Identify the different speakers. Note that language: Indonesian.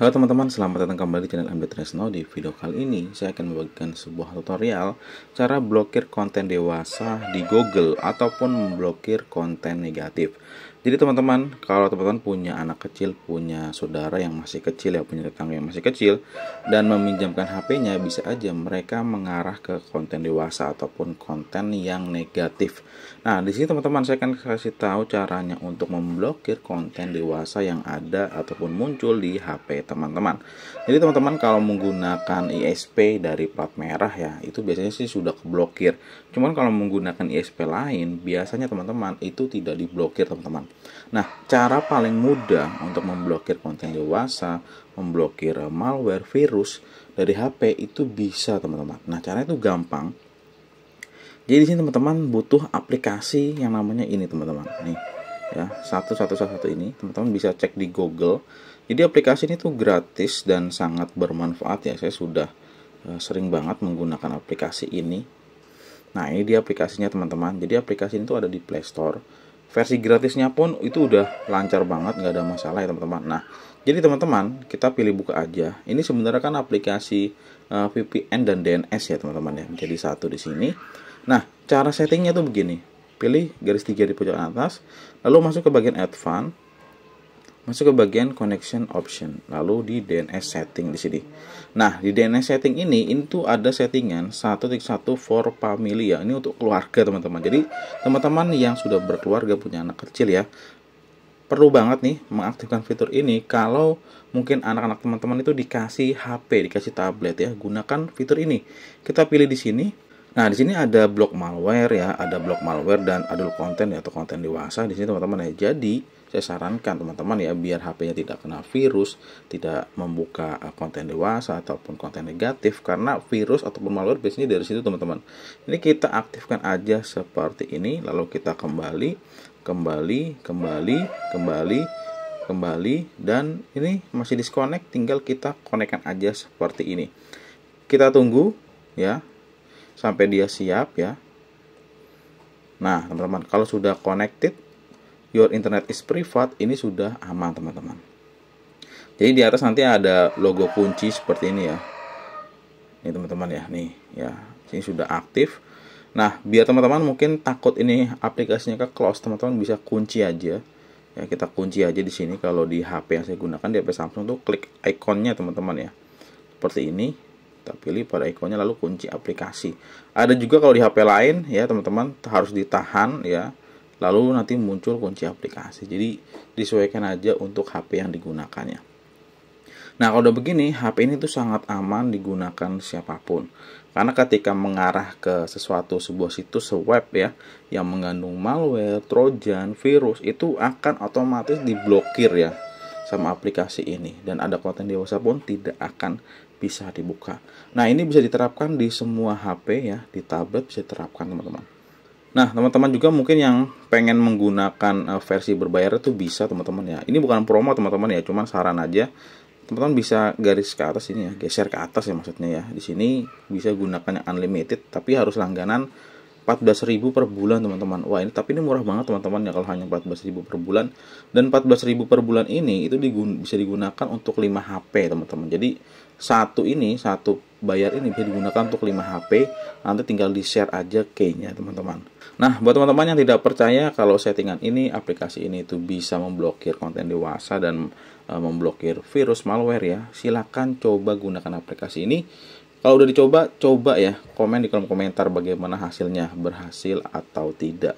Speaker 1: Halo teman-teman, selamat datang kembali di channel MD Tresno. Di video kali ini, saya akan membagikan sebuah tutorial cara blokir konten dewasa di Google ataupun memblokir konten negatif. Jadi teman-teman, kalau teman-teman punya anak kecil, punya saudara yang masih kecil ya, punya tetangga yang masih kecil dan meminjamkan HP-nya bisa aja mereka mengarah ke konten dewasa ataupun konten yang negatif. Nah, di sini teman-teman saya akan kasih tahu caranya untuk memblokir konten dewasa yang ada ataupun muncul di HP teman-teman. Jadi teman-teman kalau menggunakan ISP dari plat merah ya, itu biasanya sih sudah keblokir. Cuman kalau menggunakan ISP lain, biasanya teman-teman itu tidak diblokir teman-teman. Nah, cara paling mudah untuk memblokir konten dewasa, memblokir malware, virus dari HP itu bisa, teman-teman. Nah, caranya itu gampang. Jadi di sini teman-teman butuh aplikasi yang namanya ini, teman-teman. Nih, ya, satu satu satu ini, teman-teman bisa cek di Google. Jadi aplikasi ini tuh gratis dan sangat bermanfaat ya. Saya sudah eh, sering banget menggunakan aplikasi ini. Nah, ini dia aplikasinya teman-teman. Jadi aplikasi ini tuh ada di Play Store versi gratisnya pun itu udah lancar banget nggak ada masalah ya teman-teman nah jadi teman-teman kita pilih buka aja ini sebenarnya kan aplikasi uh, eh, VPN dan DNS ya teman-teman ya menjadi satu di sini nah cara settingnya tuh begini pilih garis tiga di pojok atas lalu masuk ke bagian advance masuk ke bagian connection option lalu di DNS setting di sini nah di DNS setting ini itu ada settingan 1.1 for family ya ini untuk keluarga teman-teman jadi teman-teman yang sudah berkeluarga punya anak kecil ya perlu banget nih mengaktifkan fitur ini kalau mungkin anak-anak teman-teman itu dikasih HP dikasih tablet ya gunakan fitur ini kita pilih di sini Nah, di sini ada blok malware ya, ada blok malware dan adult konten ya, atau konten dewasa di sini teman-teman ya. Jadi, saya sarankan teman-teman ya biar HP-nya tidak kena virus, tidak membuka eh, konten dewasa ataupun konten negatif karena virus ataupun malware biasanya dari situ teman-teman. Ini kita aktifkan aja seperti ini lalu kita kembali kembali kembali kembali kembali dan ini masih disconnect tinggal kita konekkan aja seperti ini. Kita tunggu ya sampai dia siap ya. Nah, teman-teman, kalau sudah connected your internet is private ini sudah aman teman-teman jadi di atas nanti ada logo kunci seperti ini ya ini teman-teman ya nih ya ini sudah aktif nah biar teman-teman mungkin takut ini aplikasinya ke close teman-teman bisa kunci aja ya kita kunci aja di sini kalau di HP yang saya gunakan di HP Samsung tuh klik ikonnya teman-teman ya seperti ini kita pilih pada ikonnya lalu kunci aplikasi ada juga kalau di HP lain ya teman-teman harus ditahan ya lalu nanti muncul kunci aplikasi jadi disesuaikan aja untuk HP yang digunakannya nah kalau udah begini HP ini tuh sangat aman digunakan siapapun karena ketika mengarah ke sesuatu sebuah situs web ya yang mengandung malware, trojan, virus itu akan otomatis diblokir ya sama aplikasi ini dan ada konten dewasa pun tidak akan bisa dibuka. Nah, ini bisa diterapkan di semua HP ya, di tablet bisa diterapkan teman-teman. Nah, teman-teman juga mungkin yang pengen menggunakan eh, versi berbayar itu bisa, teman-teman ya. Ini bukan promo, teman-teman ya, cuman saran aja. Teman-teman bisa garis ke atas ini ya, geser ke atas ya maksudnya ya. Di sini bisa gunakan yang unlimited tapi harus langganan 14.000 per bulan, teman-teman. Wah, ini tapi ini murah banget, teman-teman ya kalau hanya 14.000 per bulan. Dan 14.000 per bulan ini itu digun bisa digunakan untuk 5 HP, teman-teman. Jadi satu ini satu bayar ini bisa digunakan untuk 5 HP nanti tinggal di share aja kayaknya teman-teman nah buat teman-teman yang tidak percaya kalau settingan ini aplikasi ini itu bisa memblokir konten dewasa dan e, memblokir virus malware ya silahkan coba gunakan aplikasi ini kalau udah dicoba coba ya komen di kolom komentar bagaimana hasilnya berhasil atau tidak